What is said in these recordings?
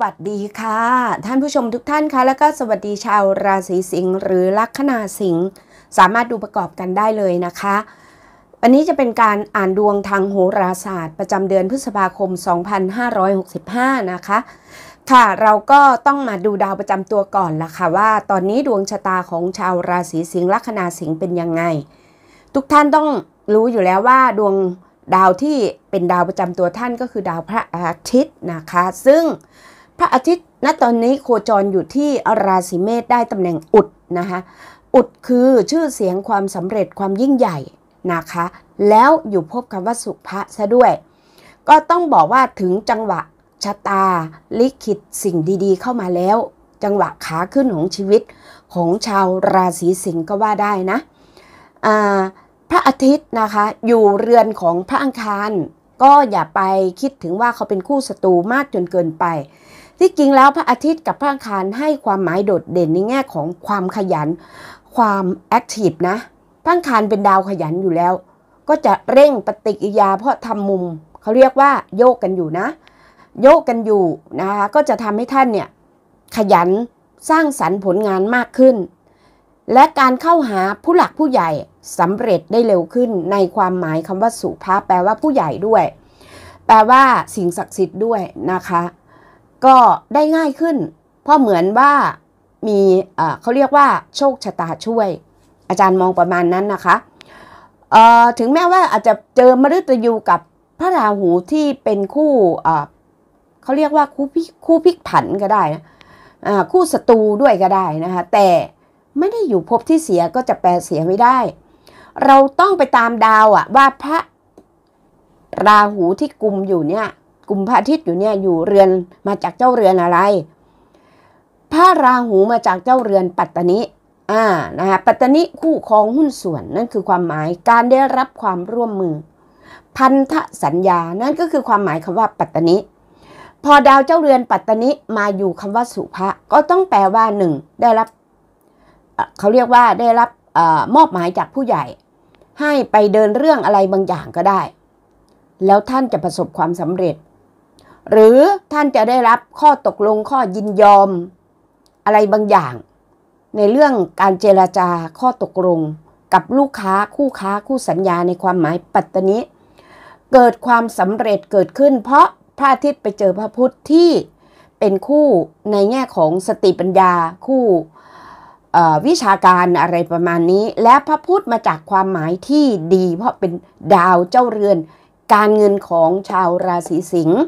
วัสดีค่ะท่านผู้ชมทุกท่านคะแล้วก็สวัสดีชาวราศีสิงห์หรือลัคนาสิงห์สามารถดูประกอบกันได้เลยนะคะวันนี้จะเป็นการอ่านดวงทางโหราศาสตร์ ประจำเดือนพฤษภาคม 2565 นะคะ ค่ะ เราก็ต้องมาดูดาวประจำตัวก่อนละค่ะว่าตอนนี้ดวงชะตาของชาวราศีสิงห์ลัคนาสิงห์เป็นยังไงทุกท่านต้องรู้อยู่แล้วว่าดวงดาวที่เป็นดาวประจำตัวท่านก็คือดาวพระอาทิตย์นะคะ ซึ่งพระอาทิตย์ณตอนนี้โคจรอยู่ที่ราศีเมษได้ตำแหน่งอุดนะคะ อุดคือชื่อเสียงความสำเร็จความยิ่งใหญ่นะคะ แล้วอยู่พบคำว่าสุภะซะด้วย ก็ต้องบอกว่าถึงจังหวะชะตาลิขิตสิ่งดีๆ เข้ามาแล้วจังหวะขาขึ้นของชีวิตของชาวราศีสิงห์ก็ว่าได้นะพระอาทิตย์นะคะอยู่เรือนของพระอังคารก็อย่าไปคิดถึงว่าเขาเป็นคู่ศัตรูมากจนเกินไปที่จริงแล้วพระอาทิตย์กับพระอังคารให้ความหมายโดดเด่นในแง่ของความขยัน ความแอคทีฟนะพระอังคารเป็นดาวขยันอยู่แล้ว ก็จะเร่งปฏิกิริยาเพราะทำมุมเขาเรียกว่า โยกกันอยู่นะ โยกกันอยู่นะคะก็จะทำให้ท่านเนี่ยขยันสร้างสรรค์ผลงานมากขึ้น และการเข้าหาผู้หลักผู้ใหญ่สำเร็จได้เร็วขึ้น ในความหมายคำว่าสุภาพ แปลว่าผู้ใหญ่ด้วย แปลว่าสิ่งศักดิ์สิทธิ์ด้วยนะคะก็ได้ง่ายขึ้น เพราะเหมือนว่ามีเขาเรียกว่าโชค ชะตาช่วย อาจารย์มองประมาณนั้นนะคะถึงแม้ว่าอาจจะเจอมฤตยูกับพระราหูที่เป็นคู่เขาเรียกว่าคู่พิคู่พิกผันก็ได้นะคู่ศัตรูด้วยก็ได้นะคะแต่ไม่ได้อยู่พบที่เสียก็จะแปลเสียไม่ได้ เราต้องไปตามดาวอะว่าพระราหูที่กลุ่มอยู่เนี่ยุมพระอาทิตย์อยู่เนี่ยอยู่เรือนมาจากเจ้าเรือนอะไร พระราหูมาจากเจ้าเรือนปัตตนิอ่านะคะปัตตนิคู่ครองหุ้นส่วนนั่นคือความหมายการได้รับความร่วมมือ พันธสัญญานั่นก็คือความหมายคำว่า ปัตตนิพอดาวเจ้าเรือนปัตตนิมาอยู่คำว่าสุภะก็ต้องแปลว่าหนึ่งได้รับเขาเรียกว่าได้รับอมอบหมายจากผู้ใหญ่ ให้ไปเดินเรื่องอะไรบางอย่างก็ได้ แล้วท่านจะประสบความสำเร็จหรือท่านจะได้รับข้อตกลงข้อยินยอมอะไรบางอย่าง ในเรื่องการเจราจาข้อตกลง กับลูกค้าคู่ค้าคู่สัญญาในความหมายปัตตนิเกิดความสำเร็จเกิดขึ้น เพราะพระอาทิตย์ไปเจอพระพุทธที่เป็นคู่ในแง่ของสติปัญญาคู่วิชาการอะไรประมาณนี้ และพระพุทธมาจากความหมายที่ดี เพราะเป็นดาวเจ้าเรือน การเงินของชาวราศีสิงห์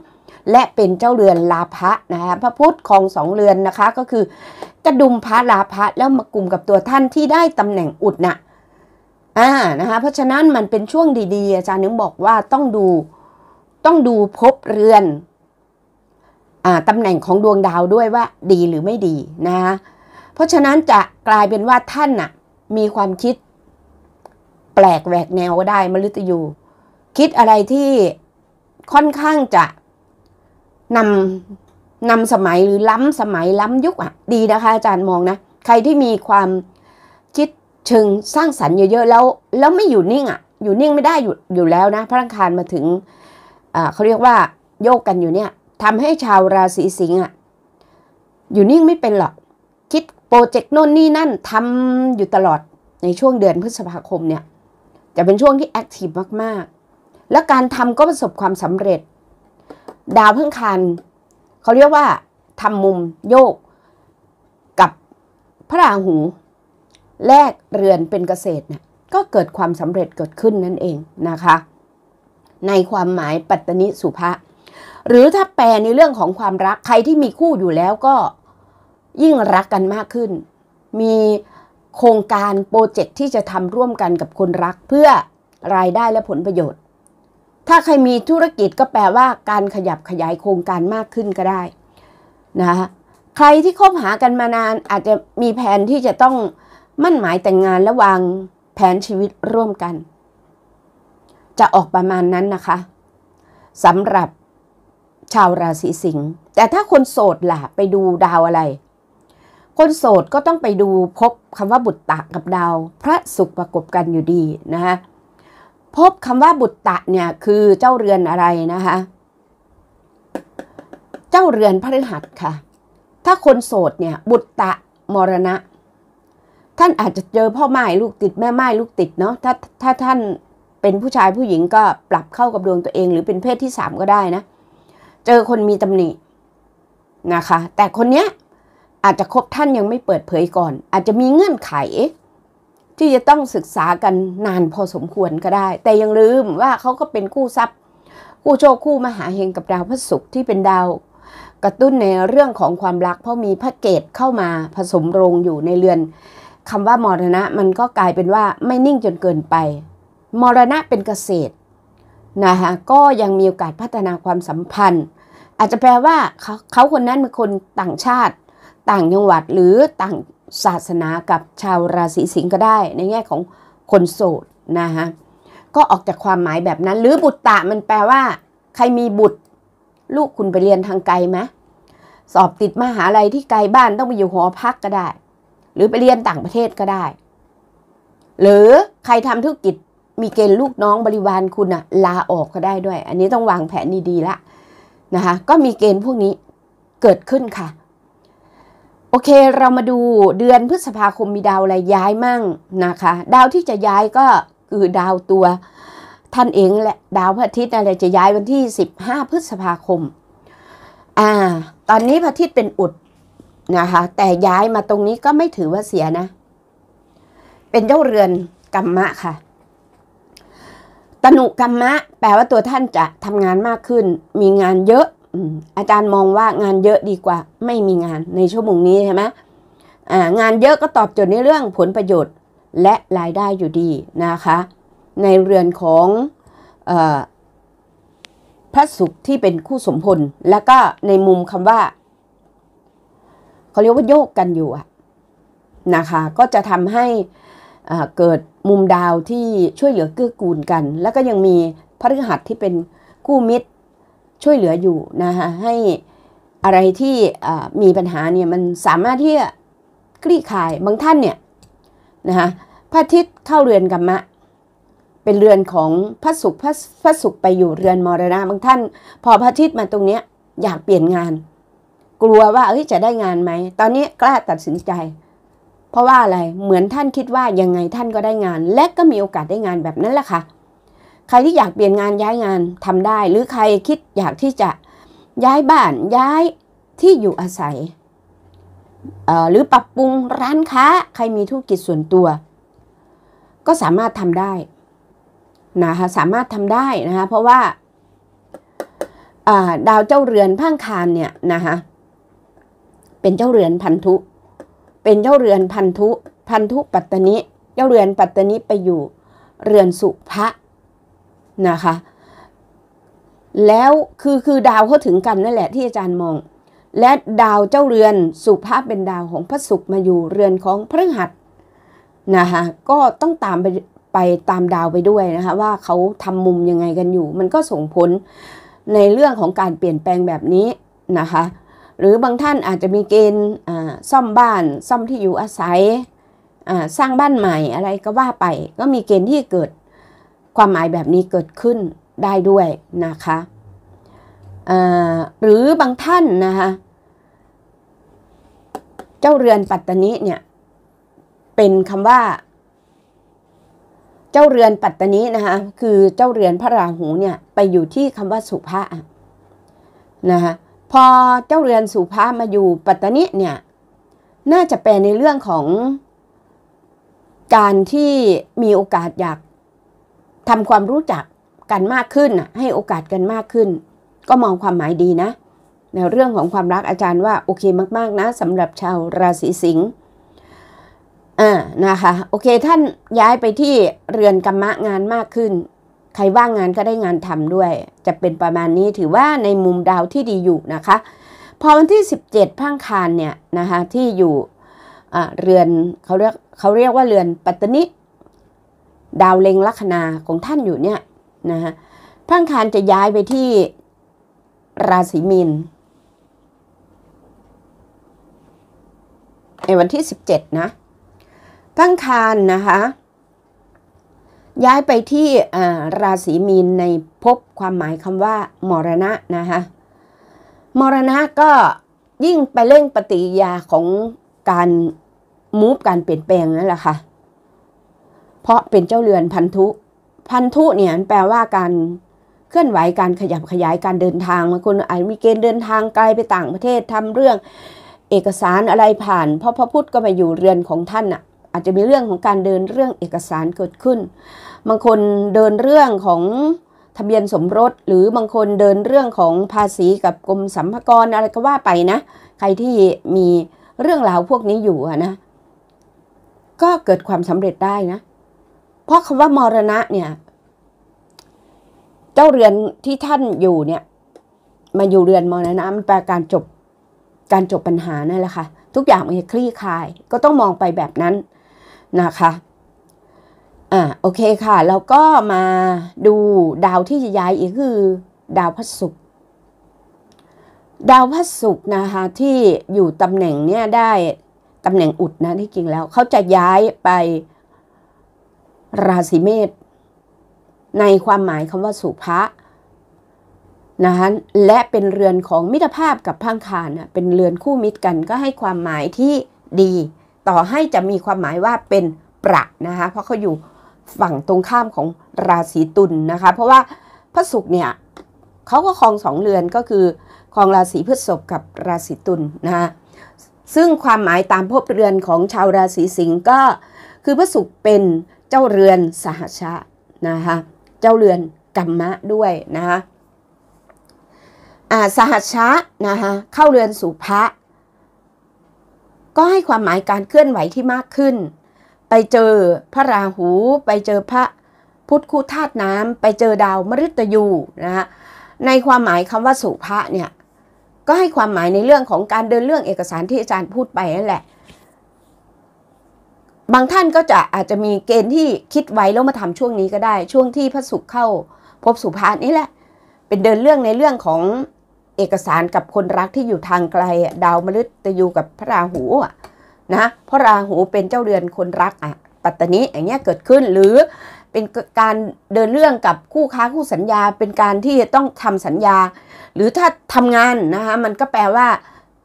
และเป็นเจ้าเรือนลาภะนะคะพระพุทธของสองเรือนนะคะ ก็คือกระดุมพระลาภะแล้วมากลุ่มกับตัวท่านที่ได้ตำแหน่งอุดนะอ่านะคะเพราะฉะนั้นมันเป็นช่วงดีๆ อาจารย์นึงบอกว่าต้องดูต้องดูพบเรือนอ่าตำแหน่งของดวงดาวด้วยว่าดีหรือไม่ดีนะคะเพราะฉะนั้นจะกลายเป็นว่าท่านน่ะมีความคิด แปลกแหวกแนวก็ได้มฤตยูคิดอะไรที่ค่อนข้างจะนำนำสมัยหรือล้ำสมัยล้ำยุคอะดีนะคะ อาจารย์มองนะ ใครที่มีความคิดเชิงสร้างสรรค์เยอะๆแล้วแล้วไม่อยู่นิ่งอะอยู่นิ่งไม่ได้อยู่อยู่แล้วนะพระอังคารมาถึงเขาเรียกว่าโยกกันอยู่เนี่ยทำให้ชาวราศีสิงห์อะอยู่นิ่งไม่เป็นหรอกคิดโปรเจกต์โน่นนี่นั่นทำอยู่ตลอดในช่วงเดือนพฤษภาคมเนี่ยจะเป็นช่วงที่แอคทีฟมากๆและการทำก็ประสบความสำเร็จดาวเพิ่งคันเขาเรียกว่าทำมุมโยกกับพระราหูแลกเรือนเป็นเกษตรเนี่ยก็เกิดความสำเร็จเกิดขึ้นนั่นเองนะคะ ในความหมายปัตตนิสุภะหรือถ้าแปลในเรื่องของความรักใครที่มีคู่อยู่แล้วก็ยิ่งรักกันมากขึ้น มีโครงการโปรเจกต์ที่จะทำร่วมกันกับคนรักเพื่อรายได้และผลประโยชน์ถ้าใครมีธุรกิจก็แปลว่าการขยับขยายโครงการมากขึ้นก็ได้ นะคะใครที่คบหากันมานานอาจจะมีแผนที่จะต้องมั่นหมายแต่งงานและวางแผนชีวิตร่วมกัน จะออกประมาณนั้นนะคะสำหรับชาวราศีสิงห์แต่ถ้าคนโสดล่ะไปดูดาวอะไร คนโสดก็ต้องไปดูพบคำว่าบุตรตะกับดาว พระศุกร์ประกบกันอยู่ดีนะคะพบคำว่าบุตตะเนี่ยคือเจ้าเรือนอะไรนะคะ เจ้าเรือนพฤหัสค่ะ ถ้าคนโสดเนี่ย บุตตะ มรณะ ท่านอาจจะเจอพ่อไม้ลูกติดแม่ไม้ลูกติดเนาะถ้าถ้าท่านเป็นผู้ชายผู้หญิงก็ปรับเข้ากับดวงตัวเองหรือเป็นเพศที่สามก็ได้นะ เจอคนมีตำหนิ นะคะ แต่คนเนี้ย อาจจะคบท่านยังไม่เปิดเผยก่อน อาจจะมีเงื่อนไขที่จะต้องศึกษากันนานพอสมควรก็ได้ แต่ยังลืมว่าเขาก็เป็นคู่ทรัพย์คู่โชคคู่มหาเฮงกับดาวพระศุกร์ที่เป็นดาว กระตุ้นในเรื่องของความรักเพราะมีพระเกตเข้ามาผสมโรงอยู่ในเรือน คำว่ามรณะมันก็กลายเป็นว่าไม่นิ่งจนเกินไปมรณะเป็นเกษตรนะคะก็ยังมีโอกาสพัฒนาความสัมพันธ์ อาจจะแปลว่าเขาคนนั้นเป็นคนต่างชาติ ต่างจังหวัดหรือต่างศาสนากับชาวราศีสิงห์ก็ได้ในแง่ของคนโสดนะคะก็ออกจากความหมายแบบนั้น หรือบุตรตะมันแปลว่า ใครมีบุตรลูกคุณไปเรียนทางไกลไหมสอบติดมหาลัยที่ไกลบ้านต้องไปอยู่หอพักก็ได้ หรือไปเรียนต่างประเทศก็ได้ หรือใครทำธุรกิจมีเกณฑ์ลูกน้องบริวารคุณอะลาออกก็ได้ด้วย อันนี้ต้องวางแผนดีๆละนะคะก็มีเกณฑ์พวกนี้เกิดขึ้นค่ะโอเคเรามาดูเดือนพฤษภาคม มีดาวอะไรย้ายมั่งนะคะ ดาวที่จะย้ายก็คือดาวตัวท่านเองแหละดาวพระอาทิตย์อะไรจะย้ายวันที่ 15 พฤษภาคมอ่าตอนนี้พระอาทิตย์เป็นอุดนะคะแต่ย้ายมาตรงนี้ก็ไม่ถือว่าเสียนะเป็นเจ้าเรือนกรรมะค่ะตนุกรรมะ แปลว่าตัวท่านจะทำงานมากขึ้น มีงานเยอะอาจารย์มองว่างานเยอะดีกว่าไม่มีงานในชั่วโมงนี้ใช่ไหมงานเยอะก็ตอบโจทย์ในเรื่องผลประโยชน์และรายได้อยู่ดีนะคะ ในเรือนของอพระสุขที่เป็นคู่สมพลแล้วก็ในมุมคำว่าเขาเรียกว่าโยกกันอยู่อะนะคะก็จะทำให้เกิดมุมดาวที่ช่วยเหลือเกื้อกูลกัน แล้วก็ยังมีพระฤหัสที่เป็นคู่มิตรช่วยเหลืออยู่นะคะให้อะไรที่มีปัญหาเนี่ยมันสามารถที่จะคลี่คลายบางท่านเนี่ยนะคะพระอาทิตย์เข้าเรือนกรรมะ เป็นเรือนของพระสุขพระพระสุขไปอยู่เรือนมรณะบางท่าน พอพระอาทิตย์มาตรงเนี้ยอยากเปลี่ยนงาน กลัวว่าเอ้ยจะได้งานไหม ตอนนี้กล้าตัดสินใจ เพราะว่าอะไรเหมือนท่านคิดว่ายังไงท่านก็ได้งาน และก็มีโอกาสได้งานแบบนั้นแหละค่ะใครที่อยากเปลี่ยนงานย้ายงานทำได้ หรือใครคิดอยากที่จะย้ายบ้านย้ายที่อยู่อาศัยหรือปรับปรุงร้านค้าใครมีธุรกิจส่วนตัว ก็สามารถทำได้ นะคะสามารถทำได้นะคะเพราะว่าดาวเจ้าเรือนพังคานเนี่ยนะคะเป็นเจ้าเรือนพันธุ เป็นเจ้าเรือนพันธุ พันธุปัตตนิ เจ้าเรือนปัตตนิไปอยู่เรือนสุภะนะคะแล้ว คือคือดาวเขาถึงกันนั่นแหละที่อาจารย์มอง และดาวเจ้าเรือนสุภาพเป็นดาวของพระศุกร์มาอยู่เรือนของพฤหัสนะคะก็ต้องตามไปไปตามดาวไปด้วยนะคะว่าเขาทำมุมยังไงกันอยู่ มันก็ส่งผลในเรื่องของการเปลี่ยนแปลงแบบนี้นะคะหรือบางท่านอาจจะมีเกณฑ์ซ่อมบ้านซ่อมที่อยู่อาศัยสร้างบ้านใหม่อะไรก็ว่าไปก็มีเกณฑ์ที่เกิดความหมายแบบนี้เกิดขึ้นได้ด้วยนะคะ หรือบางท่านนะคะเจ้าเรือนปัตตนิเนี่ยเป็นคำว่า เจ้าเรือนปัตตนีนะคะคือเจ้าเรือนพระราหูเนี่ยไปอยู่ที่คำว่าสุภานะคะพอเจ้าเรือนสุภาพมาอยู่ปัตตานีเนี่ยน่าจะเป็นในเรื่องของการที่มีโอกาสอยากทำความรู้จักกันมากขึ้นให้โอกาสกันมากขึ้น ก็มองความหมายดีนะ ในเรื่องของความรักอาจารย์ว่าโอเคมากๆนะสำหรับชาวราศีสิงห์อ่านะคะโอเคท่านย้ายไปที่เรือนกรรมะงานมากขึ้น ใครว่างงานก็ได้งานทำด้วย จะเป็นประมาณนี้ถือว่าในมุมดาวที่ดีอยู่นะคะพอวันที่ 17พังคารเนี่ยนะคะที่อยู่เรือนเขาเรียกเขาเรียกว่าเรือนปัตตนิดาวเล็งลัคนาของท่านอยู่เนี่ย นะฮะพระอังคารจะย้ายไปที่ราศีมีนในวันที่ 17 นะพระอังคารนะคะ ย้ายไปที่ราศีมีนในพบความหมายคำว่ามรณะนะคะมรณะก็ยิ่งไปเร่งปฏิยาของการมูฟการเปลี่ยนแปลงนั่นแหละค่ะเพราะเป็นเจ้าเรือนพันธุ พันธุเนี่ยแปลว่าการเคลื่อนไหว การขยับขยายการเดินทางบางคนอาจมีเกณฑ์เดินทางไกลไปต่างประเทศทำเรื่องเอกสารอะไรผ่าน เพราะพระพุทธก็มาอยู่เรือนของท่านอะ่ะอาจจะมีเรื่องของการเดินเรื่องเอกสารเกิดขึ้น บางคนเดินเรื่องของทะเบียนสมรส หรือบางคนเดินเรื่องของภาษีกับกรมสรรพากรอะไรก็ว่าไปนะ ใครที่มีเรื่องราวพวกนี้อยู่นะก็เกิดความสำเร็จได้นะเพราะคำว่ามรณะเนี่ยเจ้าเรือนที่ท่านอยู่เนี่ยมาอยู่เรือนมรณะมันแปลการจบการจบปัญหานั่นแหละค่ะทุกอย่างมันจะคลี่คลาย ก็ต้องมองไปแบบนั้นนะคะอ่าโอเคค่ะแล้วก็มาดูดาวที่จะย้ายอีกคือ ดาวพระศุกร์ดาวพระศุกร์นะคะที่อยู่ตำแหน่งเนี่ยได้ตำแหน่งอุดนะที่จริงแล้ว เขาจะย้ายไปราศีเมษในความหมายคำว่าสุภะนะะและเป็นเรือนของมิตรภาพกับพังคานเป็นเรือนคู่มิตรกันก็ให้ความหมายที่ดีต่อให้จะมีความหมายว่าเป็นประนะคะเพราะเขาอยู่ฝั่งตรงข้ามของราศีตุลนนะคะเพราะว่าพระศุกร์เนี่ยเขาก็คลองสองเรือนก็คือคลองราศีพฤษภกับราศีตุลนนะคะซึ่งความหมายตามพบเรือนของชาวราศีสิงห์ก็คือพระศุกร์เป็นจ้าเรือนสหชะนะคะเจ้าเรือนกรรมะด้วยนะคะสหชะนะคะเข้าเรือนสุภะก็ให้ความหมายการเคลื่อนไหวที่มากขึ้น ไปเจอพระราหู ไปเจอพระพุทธคูธาตุน้ำไปเจอดาวมฤตยู นะคะในความหมายคำว่าสุภะเนี่ย ก็ให้ความหมายในเรื่องของการเดินเรื่องเอกสารที่อาจารย์พูดไปนั่นแหละบางท่านก็จะอาจจะมีเกณฑ์ที่คิดไว้แล้วมาทำช่วงนี้ก็ได้ ช่วงที่พระศุกร์เข้า พบสุภาษนี่แหละ เป็นเดินเรื่องในเรื่องของเอกสารกับคนรักที่อยู่ทางไกล ดาวมฤตยูกับพระราหูนะพระราหูเป็นเจ้าเรือนคนรักอ่ะปัตตนีอย่างเงี้ยเกิดขึ้นหรือเป็นการเดินเรื่องกับคู่ค้าคู่สัญญาเป็นการที่ต้องทำสัญญา หรือถ้าทำงานนะคะมันก็แปลว่า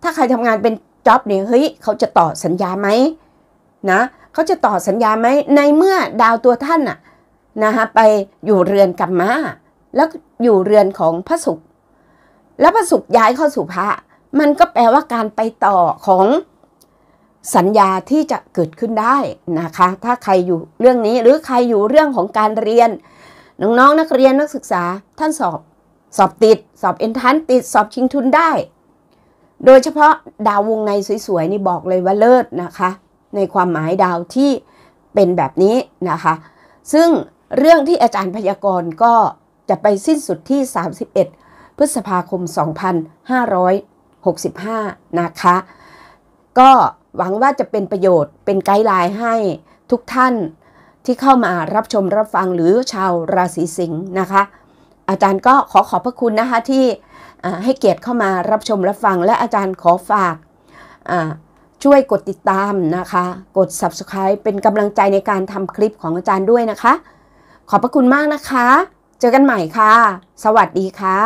ถ้าใครทำงานเป็นจ็อบเนี่ยเฮ้ย เขาจะต่อสัญญาไหมนะเขาจะต่อสัญญาไหมในเมื่อดาวตัวท่านอะนะคะไปอยู่เรือนกับมาแล้วอยู่เรือนของพระศุกร์แล้วพระศุกร์ย้ายเข้าสู่พระมันก็แปลว่าการไปต่อของ สัญญาที่จะเกิดขึ้นได้นะคะ ถ้าใครอยู่เรื่องนี้หรือใครอยู่เรื่องของการเรียนน้องๆนนักเรียนนักศึกษาท่านสอบ สอบติดสอบเอนทันติดสอบชิงทุนได้ โดยเฉพาะดาววงในสวยๆนี่บอกเลยว่าเลิศนะคะในความหมายดาวที่เป็นแบบนี้นะคะ ซึ่งเรื่องที่อาจารย์พยากรณ์ก็จะไปสิ้นสุดที่ 31 พฤษภาคม 2565 นะคะก็หวังว่าจะเป็นประโยชน์เป็นไกด์ไลน์ให้ทุกท่านที่เข้ามารับชมรับฟังหรือชาวราศีสิงห์นะคะอาจารย์ก็ขอขอบพระคุณนะคะที่ให้เกียรติเข้ามารับชมรับฟัง และอาจารย์ขอฝากช่วยกดติดตามนะคะ กด subscribe เป็นกำลังใจในการทำคลิปของอาจารย์ด้วยนะคะ ขอบพระคุณมากนะคะ เจอกันใหม่ค่ะ สวัสดีค่ะ